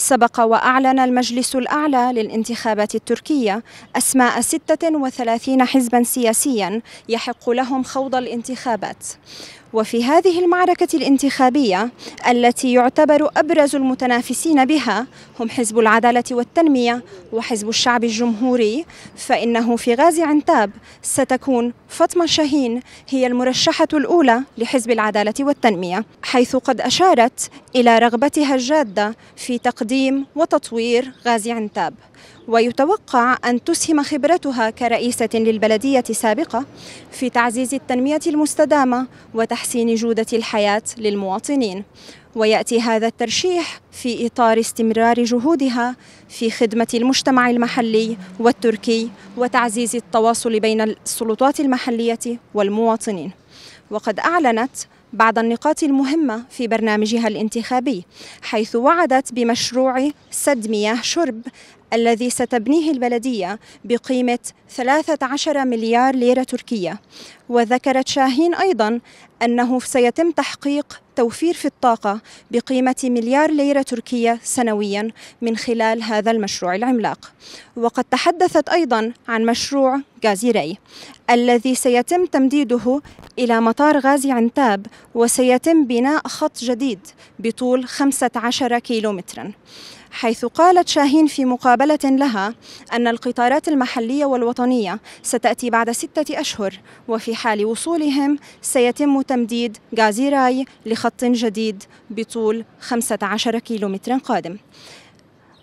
سبق وأعلن المجلس الأعلى للانتخابات التركية أسماء 36 حزبا سياسيا يحق لهم خوض الانتخابات وفي هذه المعركة الانتخابية التي يعتبر أبرز المتنافسين بها هم حزب العدالة والتنمية وحزب الشعب الجمهوري فإنه في غازي عنتاب ستكون فاطمة شاهين هي المرشحة الأولى لحزب العدالة والتنمية حيث قد أشارت إلى رغبتها الجادة في تقديم وتطوير غازي عنتاب ويتوقع أن تسهم خبرتها كرئيسة للبلدية سابقة في تعزيز التنمية المستدامة وتحقيق تحسين جودة الحياة للمواطنين ويأتي هذا الترشيح في إطار استمرار جهودها في خدمة المجتمع المحلي والتركي وتعزيز التواصل بين السلطات المحلية والمواطنين وقد أعلنت بعض النقاط المهمة في برنامجها الانتخابي حيث وعدت بمشروع سد مياه شرب الذي ستبنيه البلدية بقيمة 13 مليار ليرة تركية وذكرت شاهين أيضا أنه سيتم تحقيق التوفير في الطاقة بقيمة مليار ليرة تركية سنويا من خلال هذا المشروع العملاق وقد تحدثت أيضا عن مشروع غازي ري الذي سيتم تمديده إلى مطار غازي عنتاب وسيتم بناء خط جديد بطول 15 كيلومترا حيث قالت شاهين في مقابلة لها أن القطارات المحلية والوطنية ستأتي بعد ستة أشهر وفي حال وصولهم سيتم تمديد غازيراي لخط جديد بطول 15 كيلومتر قادم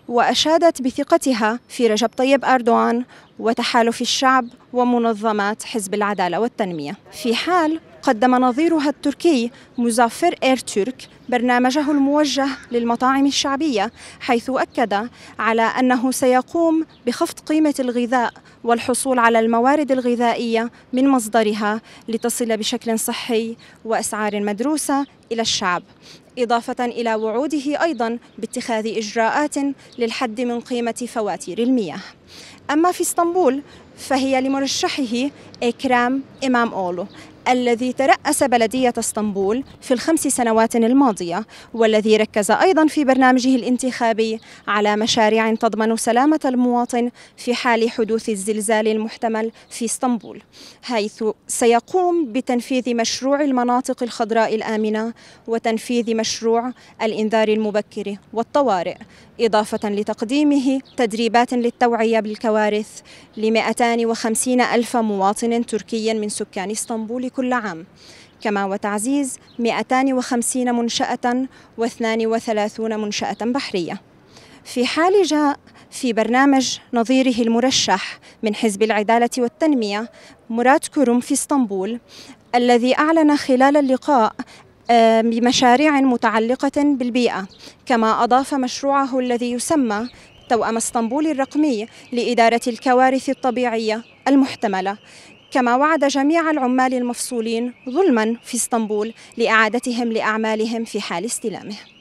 وأشادت بثقتها في رجب طيب أردوغان وتحالف الشعب ومنظمات حزب العدالة والتنمية في حال قدم نظيرها التركي مزافر اير تورك برنامجه الموجه للمطاعم الشعبية حيث أكد على أنه سيقوم بخفض قيمة الغذاء والحصول على الموارد الغذائية من مصدرها لتصل بشكل صحي وأسعار مدروسة إلى الشعب إضافة إلى وعوده أيضا باتخاذ إجراءات للحد من قيمة فواتير المياه أما في اسطنبول فهي لمرشحه إكرام إمام أولو الذي ترأس بلدية اسطنبول في الخمس سنوات الماضية والذي ركز أيضا في برنامجه الانتخابي على مشاريع تضمن سلامة المواطن في حال حدوث الزلزال المحتمل في اسطنبول حيث سيقوم بتنفيذ مشروع المناطق الخضراء الآمنة وتنفيذ مشروع الإنذار المبكر والطوارئ إضافة لتقديمه تدريبات للتوعية بالكوارث ل 250 ألف مواطن تركي من سكان اسطنبول كل عام كما وتعزيز 250 منشأة و32 منشأة بحرية في حال جاء في برنامج نظيره المرشح من حزب العدالة والتنمية مراد كرم في اسطنبول الذي أعلن خلال اللقاء آه، بمشاريع متعلقة بالبيئة كما أضاف مشروعه الذي يسمى توأم اسطنبول الرقمي لإدارة الكوارث الطبيعية المحتملة كما وعد جميع العمال المفصولين ظلما في اسطنبول لإعادتهم لأعمالهم في حال استلامه